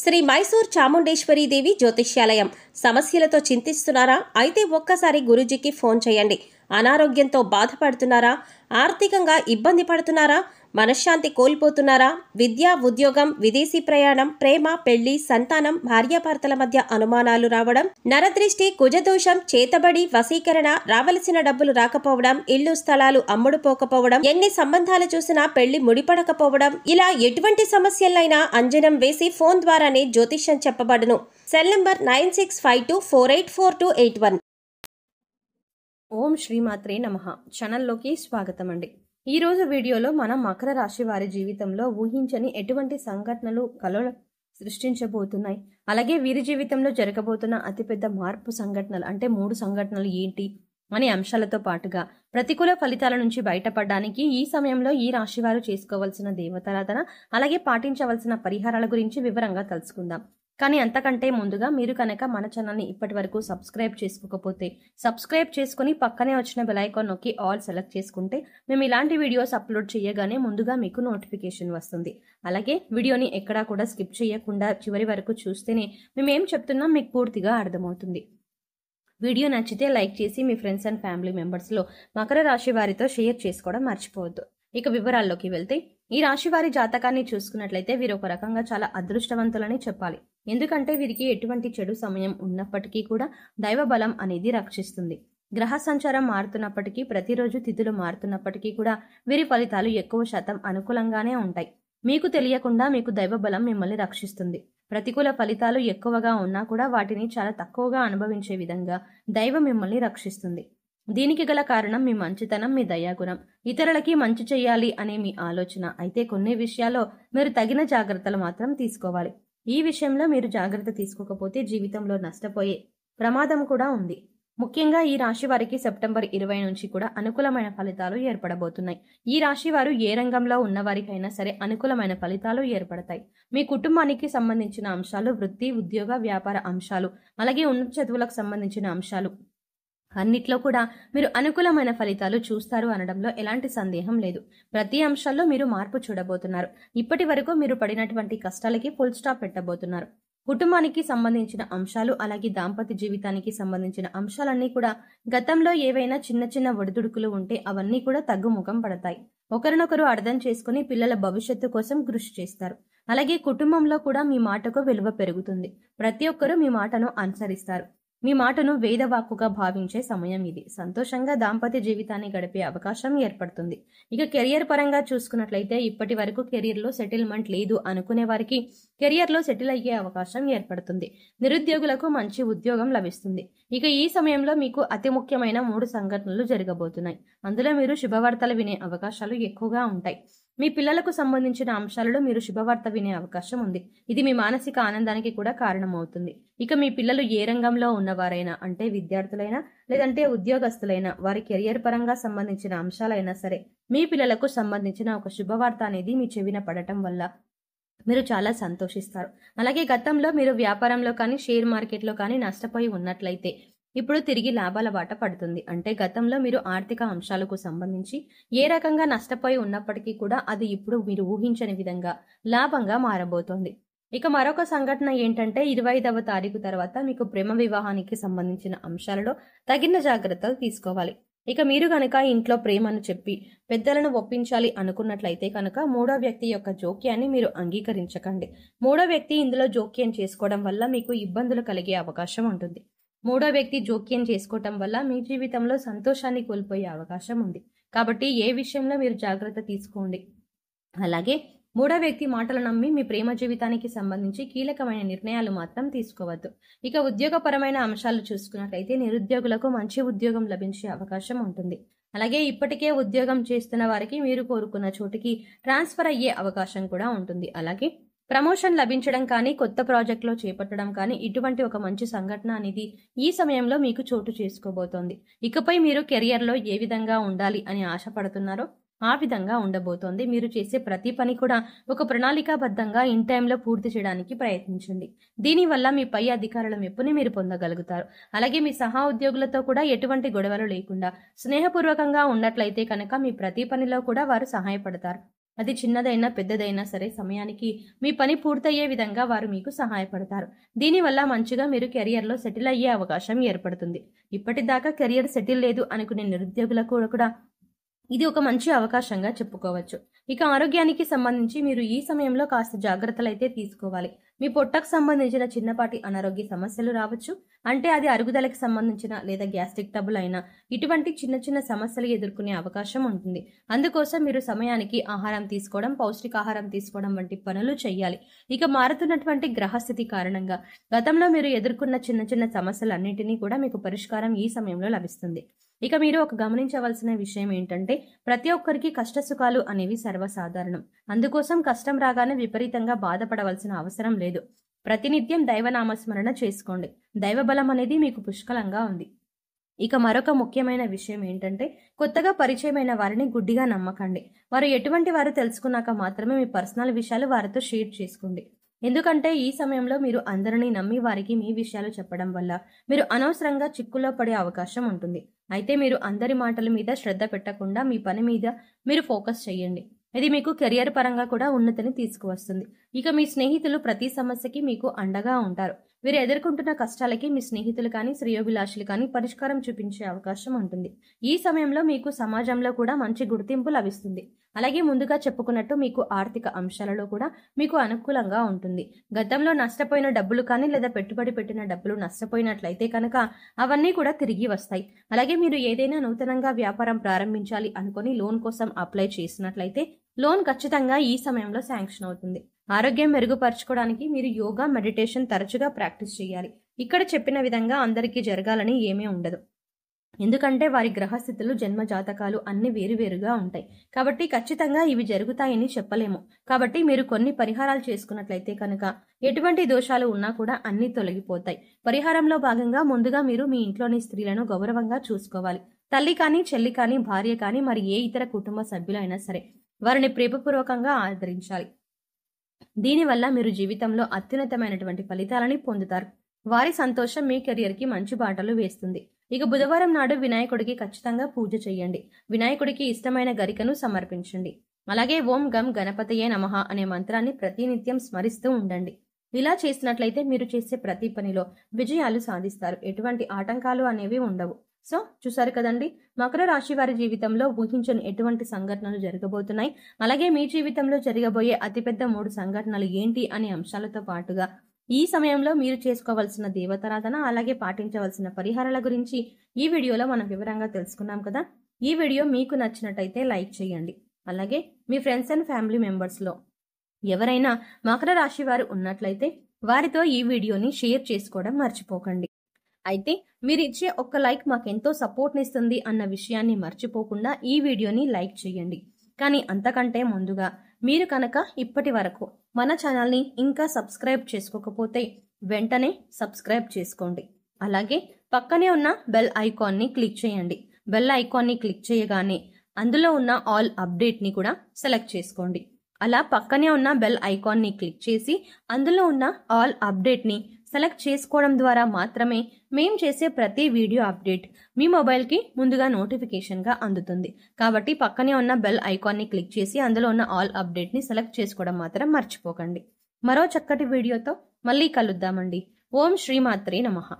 శ్రీ మైసూర్ చాముండేశ్వరీదేవి జ్యోతిష్యాలయం సమస్యలతో చింతిస్తున్నారా అయితే ఒక్కసారి గురూజీకి ఫోన్ చేయండి అనారోగ్యంతో బాధపడుతున్నారా ఆర్థికంగా ఇబ్బంది పడుతున్నారా మనశ్శాంతి కోల్పోతున్నారా విద్య ఉద్యోగం విదేశీ ప్రయాణం ప్రేమ పెళ్లి సంతానం భార్యాభర్తల మధ్య అనుమానాలు రావడం నరదృష్టి కుజదోషం చేతబడి వశీకరణ రావలసిన డబ్బులు రాకపోవడం ఇల్లు స్థలాలు అమ్ముడుపోకపోవడం ఎన్ని సంబంధాలు చూసినా పెళ్లి ముడిపడకపోవడం ఇలా ఎటువంటి సమస్యలైనా అంజనం వేసి ఫోన్ ద్వారానే జ్యోతిష్యం చెప్పబడును cell number nine six five two four eight four two eight one ఓం శ్రీమాత్రే నమ ఛానల్లోకి స్వాగతం అండి ఈరోజు వీడియోలో మనం మకర రాశి వారి జీవితంలో ఊహించని ఎటువంటి సంఘటనలు కలలు సృష్టించబోతున్నాయి అలాగే వీరి జీవితంలో జరగబోతున్న అతిపెద్ద మార్పు సంఘటనలు అంటే మూడు సంఘటనలు ఏంటి అనే అంశాలతో పాటుగా ప్రతికూల ఫలితాల నుంచి బయటపడడానికి ఈ సమయంలో ఈ రాశివారు చేసుకోవాల్సిన దేవతారాధన అలాగే పాటించవలసిన పరిహారాల గురించి వివరంగా తెలుసుకుందాం కానీ అంతకంటే ముందుగా మీరు కనుక మన ఛానల్ని ఇప్పటి వరకు సబ్స్క్రైబ్ చేసుకోకపోతే సబ్స్క్రైబ్ చేసుకుని పక్కనే వచ్చిన బెలైకాన్ నొక్కి ఆల్ సెలెక్ట్ చేసుకుంటే మేము ఇలాంటి వీడియోస్ అప్లోడ్ చేయగానే ముందుగా మీకు నోటిఫికేషన్ వస్తుంది అలాగే వీడియోని ఎక్కడా కూడా స్కిప్ చేయకుండా చివరి వరకు చూస్తేనే మేము ఏం చెప్తున్నాం మీకు పూర్తిగా అర్థమవుతుంది వీడియో నచ్చితే లైక్ చేసి మీ ఫ్రెండ్స్ అండ్ ఫ్యామిలీ మెంబర్స్లో మకర రాశి వారితో షేర్ చేసుకోవడం మర్చిపోవద్దు ఇక వివరాల్లోకి వెళ్తే ఈ రాశి వారి జాతకాన్ని చూసుకున్నట్లయితే వీరు ఒక రకంగా చాలా అదృష్టవంతులని చెప్పాలి ఎందుకంటే వీరికి ఎటువంటి చెడు సమయం ఉన్నప్పటికీ కూడా దైవ బలం అనేది రక్షిస్తుంది గ్రహ సంచారం మారుతున్నప్పటికీ ప్రతిరోజు తిథులు మారుతున్నప్పటికీ కూడా వీరి ఫలితాలు ఎక్కువ శాతం అనుకూలంగానే ఉంటాయి మీకు తెలియకుండా మీకు దైవబలం మిమ్మల్ని రక్షిస్తుంది ప్రతికూల ఫలితాలు ఎక్కువగా ఉన్నా కూడా వాటిని చాలా తక్కువగా అనుభవించే విధంగా దైవం మిమ్మల్ని రక్షిస్తుంది దీనికి గల కారణం మీ మంచితనం మీ దయాగుణం ఇతరులకి మంచి చేయాలి అనే మీ ఆలోచన అయితే కొన్ని విషయాల్లో మీరు తగిన జాగ్రత్తలు మాత్రం తీసుకోవాలి ఈ విషయంలో మీరు జాగ్రత్త తీసుకోకపోతే జీవితంలో నష్టపోయే ప్రమాదం కూడా ఉంది ముఖ్యంగా ఈ రాశి వారికి సెప్టెంబర్ ఇరవై నుంచి కూడా అనుకూలమైన ఫలితాలు ఏర్పడబోతున్నాయి ఈ రాశి వారు ఏ రంగంలో ఉన్నవారికైనా సరే అనుకూలమైన ఫలితాలు ఏర్పడతాయి మీ కుటుంబానికి సంబంధించిన అంశాలు వృత్తి ఉద్యోగ వ్యాపార అంశాలు అలాగే ఉన్నత చదువులకు సంబంధించిన అంశాలు అన్నిట్లో కూడా మీరు అనుకూలమైన ఫలితాలు చూస్తారు అనడంలో ఎలాంటి సందేహం లేదు ప్రతి అంశాల్లో మీరు మార్పు చూడబోతున్నారు ఇప్పటి వరకు మీరు పడినటువంటి కష్టాలకి ఫుల్ స్టాప్ పెట్టబోతున్నారు కుటుంబానికి సంబంధించిన అంశాలు అలాగే దాంపత్య జీవితానికి సంబంధించిన అంశాలన్నీ కూడా గతంలో ఏవైనా చిన్న చిన్న ఒడిదుడుకులు ఉంటే అవన్నీ కూడా తగ్గుముఖం పడతాయి ఒకరినొకరు అర్థం చేసుకుని పిల్లల భవిష్యత్తు కోసం కృషి చేస్తారు అలాగే కుటుంబంలో కూడా మీ మాటకు విలువ పెరుగుతుంది ప్రతి ఒక్కరూ మీ మాటను అనుసరిస్తారు మీ మాటను వేదవాక్కుగా భావించే సమయం ఇది సంతోషంగా దాంపత్య జీవితాన్ని గడిపే అవకాశం ఏర్పడుతుంది ఇక కెరియర్ పరంగా చూసుకున్నట్లయితే ఇప్పటి వరకు కెరీర్లో సెటిల్మెంట్ లేదు అనుకునే వారికి కెరియర్లో సెటిల్ అయ్యే అవకాశం ఏర్పడుతుంది నిరుద్యోగులకు మంచి ఉద్యోగం లభిస్తుంది ఇక ఈ సమయంలో మీకు అతి ముఖ్యమైన మూడు సంఘటనలు జరగబోతున్నాయి అందులో మీరు శుభవార్తలు వినే అవకాశాలు ఎక్కువగా ఉంటాయి మీ పిల్లలకు సంబంధించిన అంశాలలో మీరు శుభవార్త వినే అవకాశం ఉంది ఇది మీ మానసిక ఆనందానికి కూడా కారణమవుతుంది ఇక మీ పిల్లలు ఏ రంగంలో ఉన్నవారైనా అంటే విద్యార్థులైనా లేదంటే ఉద్యోగస్తులైనా వారి కెరియర్ పరంగా సంబంధించిన అంశాలైనా సరే మీ పిల్లలకు సంబంధించిన ఒక శుభవార్త అనేది మీ చెవిన పడటం వల్ల మీరు చాలా సంతోషిస్తారు అలాగే గతంలో మీరు వ్యాపారంలో కానీ షేర్ మార్కెట్లో కానీ నష్టపోయి ఉన్నట్లయితే ఇప్పుడు తిరిగి లాభాల బాట పడుతుంది అంటే గతంలో మీరు ఆర్థిక అంశాలకు సంబంధించి ఏ రకంగా నష్టపోయి ఉన్నప్పటికీ కూడా అది ఇప్పుడు మీరు ఊహించని విధంగా లాభంగా మారబోతోంది ఇక మరొక సంఘటన ఏంటంటే ఇరవై ఐదవ తారీఖు తర్వాత మీకు ప్రేమ వివాహానికి సంబంధించిన అంశాలలో తగిన జాగ్రత్తలు తీసుకోవాలి ఇక మీరు కనుక ఇంట్లో ప్రేమను చెప్పి పెద్దలను ఒప్పించాలి అనుకున్నట్లయితే కనుక మూడో వ్యక్తి యొక్క జోక్యాన్ని మీరు అంగీకరించకండి మూడో వ్యక్తి ఇందులో జోక్యం చేసుకోవడం వల్ల మీకు ఇబ్బందులు కలిగే అవకాశం ఉంటుంది మూడో వ్యక్తి జోక్యం చేసుకోవటం వల్ల మీ జీవితంలో సంతోషాన్ని కోల్పోయే అవకాశం ఉంది కాబట్టి ఏ విషయంలో మీరు జాగ్రత్త తీసుకోండి అలాగే మూడో వ్యక్తి మాటలు నమ్మి మీ ప్రేమ జీవితానికి సంబంధించి కీలకమైన నిర్ణయాలు మాత్రం తీసుకోవద్దు ఇక ఉద్యోగపరమైన అంశాలు చూసుకున్నట్లయితే నిరుద్యోగులకు మంచి ఉద్యోగం లభించే అవకాశం ఉంటుంది అలాగే ఇప్పటికే ఉద్యోగం చేస్తున్న వారికి మీరు కోరుకున్న చోటికి ట్రాన్స్ఫర్ అయ్యే అవకాశం కూడా ఉంటుంది అలాగే ప్రమోషన్ లభించడం కానీ కొత్త ప్రాజెక్ట్లో చేపట్టడం కానీ ఇటువంటి ఒక మంచి సంఘటన అనేది ఈ సమయంలో మీకు చోటు చేసుకోబోతోంది ఇకపై మీరు కెరియర్లో ఏ విధంగా ఉండాలి అని ఆశపడుతున్నారో ఆ విధంగా ఉండబోతోంది మీరు చేసే ప్రతి పని కూడా ఒక ప్రణాళికాబద్ధంగా ఇన్ టైంలో పూర్తి చేయడానికి ప్రయత్నించండి దీనివల్ల మీ పై అధికారుల మెప్పుని మీరు పొందగలుగుతారు అలాగే మీ సహా ఉద్యోగులతో కూడా ఎటువంటి గొడవలు లేకుండా స్నేహపూర్వకంగా ఉన్నట్లయితే కనుక మీ ప్రతి పనిలో కూడా వారు సహాయపడతారు అది చిన్నదైనా పెద్దదైనా సరే సమయానికి మీ పని పూర్తయ్యే విధంగా వారు మీకు సహాయపడతారు దీనివల్ల మంచిగా మీరు కెరియర్లో సెటిల్ అయ్యే అవకాశం ఏర్పడుతుంది ఇప్పటిదాకా కెరియర్ సెటిల్ లేదు అనుకునే నిరుద్యోగులకు కూడా ఇది ఒక మంచి అవకాశంగా చెప్పుకోవచ్చు ఇక ఆరోగ్యానికి సంబంధించి మీరు ఈ సమయంలో కాస్త జాగ్రత్తలు అయితే తీసుకోవాలి మీ పొట్టకు సంబంధించిన చిన్నపాటి అనారోగ్య సమస్యలు రావచ్చు అంటే అది అరుగుదలకు సంబంధించిన లేదా గ్యాస్ట్రిక్ టబుల్ అయినా ఇటువంటి చిన్న చిన్న సమస్యలు ఎదుర్కొనే అవకాశం ఉంటుంది అందుకోసం మీరు సమయానికి ఆహారం తీసుకోవడం పౌష్టికాహారం తీసుకోవడం వంటి పనులు చేయాలి ఇక మారుతున్నటువంటి గ్రహస్థితి కారణంగా గతంలో మీరు ఎదుర్కొన్న చిన్న చిన్న సమస్యలన్నింటినీ కూడా మీకు పరిష్కారం ఈ సమయంలో లభిస్తుంది ఇక మీరు ఒక గమనించవలసిన విషయం ఏంటంటే ప్రతి ఒక్కరికి కష్ట సుఖాలు అనేవి సర్వసాధారణం అందుకోసం కష్టం రాగానే విపరీతంగా బాధపడవలసిన అవసరం లేదు ప్రతినిత్యం దైవనామస్మరణ చేసుకోండి దైవబలం అనేది మీకు పుష్కలంగా ఉంది ఇక మరొక ముఖ్యమైన విషయం ఏంటంటే కొత్తగా పరిచయమైన వారిని గుడ్డిగా నమ్మకండి వారు ఎటువంటి వారు తెలుసుకున్నాక మాత్రమే మీ పర్సనల్ విషయాలు వారితో షేర్ చేసుకోండి ఎందుకంటే ఈ సమయంలో మీరు అందరినీ నమ్మి వారికి మీ విషయాలు చెప్పడం వల్ల మీరు అనవసరంగా చిక్కులో పడే అవకాశం ఉంటుంది అయితే మీరు అందరి మాటల మీద శ్రద్ధ పెట్టకుండా మీ పని మీద మీరు ఫోకస్ చేయండి ఇది మీకు కెరియర్ పరంగా కూడా ఉన్నతిని తీసుకువస్తుంది ఇక మీ స్నేహితులు ప్రతి సమస్యకి మీకు అండగా ఉంటారు వీరు ఎదుర్కొంటున్న కష్టాలకి మీ స్నేహితులు కానీ శ్రేయోభిలాషులు కానీ పరిష్కారం చూపించే అవకాశం ఉంటుంది ఈ సమయంలో మీకు సమాజంలో కూడా మంచి గుర్తింపు లభిస్తుంది అలాగే ముందుగా చెప్పుకున్నట్టు మీకు ఆర్థిక అంశాలలో కూడా మీకు అనుకూలంగా ఉంటుంది గతంలో నష్టపోయిన డబ్బులు కానీ లేదా పెట్టుబడి పెట్టిన డబ్బులు నష్టపోయినట్లయితే కనుక అవన్నీ కూడా తిరిగి వస్తాయి అలాగే మీరు ఏదైనా నూతనంగా వ్యాపారం ప్రారంభించాలి అనుకుని లోన్ కోసం అప్లై చేసినట్లయితే లోన్ ఖచ్చితంగా ఈ సమయంలో శాంక్షన్ అవుతుంది ఆరోగ్యం మెరుగుపరచుకోవడానికి మీరు యోగా మెడిటేషన్ తరచుగా ప్రాక్టీస్ చేయాలి ఇక్కడ చెప్పిన విధంగా అందరికీ జరగాలని ఏమీ ఉండదు ఎందుకంటే వారి గ్రహస్థితులు జన్మ జాతకాలు అన్ని వేరువేరుగా ఉంటాయి కాబట్టి ఖచ్చితంగా ఇవి జరుగుతాయని చెప్పలేము కాబట్టి మీరు కొన్ని పరిహారాలు చేసుకున్నట్లయితే కనుక ఎటువంటి దోషాలు ఉన్నా కూడా అన్నీ తొలగిపోతాయి పరిహారంలో భాగంగా ముందుగా మీరు మీ ఇంట్లోని స్త్రీలను గౌరవంగా చూసుకోవాలి తల్లి కానీ చెల్లి కానీ భార్య కానీ మరి ఏ ఇతర కుటుంబ సభ్యులైనా సరే వారిని ప్రేమపూర్వకంగా ఆదరించాలి దీనివల్ల మీరు జీవితంలో అత్యున్నతమైనటువంటి ఫలితాలని పొందుతారు వారి సంతోషం మీ కెరియర్కి మంచి బాటలు వేస్తుంది ఇక బుధవారం నాడు వినాయకుడికి ఖచ్చితంగా పూజ చేయండి వినాయకుడికి ఇష్టమైన గరికను సమర్పించండి అలాగే ఓం గం గణపతయే నమః అనే మంత్రాన్ని ప్రతినిత్యం స్మరిస్తూ ఉండండి ఇలా చేసినట్లయితే మీరు చేసే ప్రతి పనిలో విజయాలు సాధిస్తారు ఎటువంటి ఆటంకాలు అనేవి ఉండవు సో చూసారు కదండి మకర రాశి వారి జీవితంలో ఊహించని ఎటువంటి సంఘటనలు జరగబోతున్నాయి అలాగే మీ జీవితంలో జరగబోయే అతిపెద్ద మూడు సంఘటనలు ఏంటి అనే అంశాలతో పాటుగా ఈ సమయంలో మీరు చేసుకోవాల్సిన దేవతారాధన అలాగే పాటించవలసిన పరిహారాల గురించి ఈ వీడియోలో మనం వివరంగా తెలుసుకున్నాం కదా ఈ వీడియో మీకు నచ్చినట్టయితే లైక్ చేయండి అలాగే మీ ఫ్రెండ్స్ అండ్ ఫ్యామిలీ మెంబర్స్లో ఎవరైనా మకర రాశి వారు ఉన్నట్లయితే వారితో ఈ వీడియోని షేర్ చేసుకోవడం మర్చిపోకండి అయితే మీరిచ్చే ఒక్క లైక్ మాకెంతో ఇస్తుంది అన్న విషయాన్ని మర్చిపోకుండా ఈ వీడియోని లైక్ చేయండి కానీ అంతకంటే ముందుగా మీరు కనుక ఇప్పటి వరకు మన ఛానల్ని ఇంకా సబ్స్క్రైబ్ చేసుకోకపోతే వెంటనే సబ్స్క్రైబ్ చేసుకోండి అలాగే పక్కనే ఉన్న బెల్ ఐకాన్ని క్లిక్ చేయండి బెల్ ఐకాన్ని క్లిక్ చేయగానే అందులో ఉన్న ఆల్ అప్డేట్ని కూడా సెలెక్ట్ చేసుకోండి అలా పక్కనే ఉన్న బెల్ ఐకాన్ని క్లిక్ చేసి అందులో ఉన్న ఆల్ అప్డేట్ని సెలెక్ట్ చేసుకోవడం ద్వారా మాత్రమే మేం చేసే ప్రతి వీడియో అప్డేట్ మీ మొబైల్కి ముందుగా నోటిఫికేషన్గా అందుతుంది కాబట్టి పక్కనే ఉన్న బెల్ ఐకాన్ని క్లిక్ చేసి అందులో ఉన్న ఆల్ అప్డేట్ని సెలెక్ట్ చేసుకోవడం మాత్రం మర్చిపోకండి మరో చక్కటి వీడియోతో మళ్ళీ కలుద్దామండి ఓం శ్రీమాత్రే నమః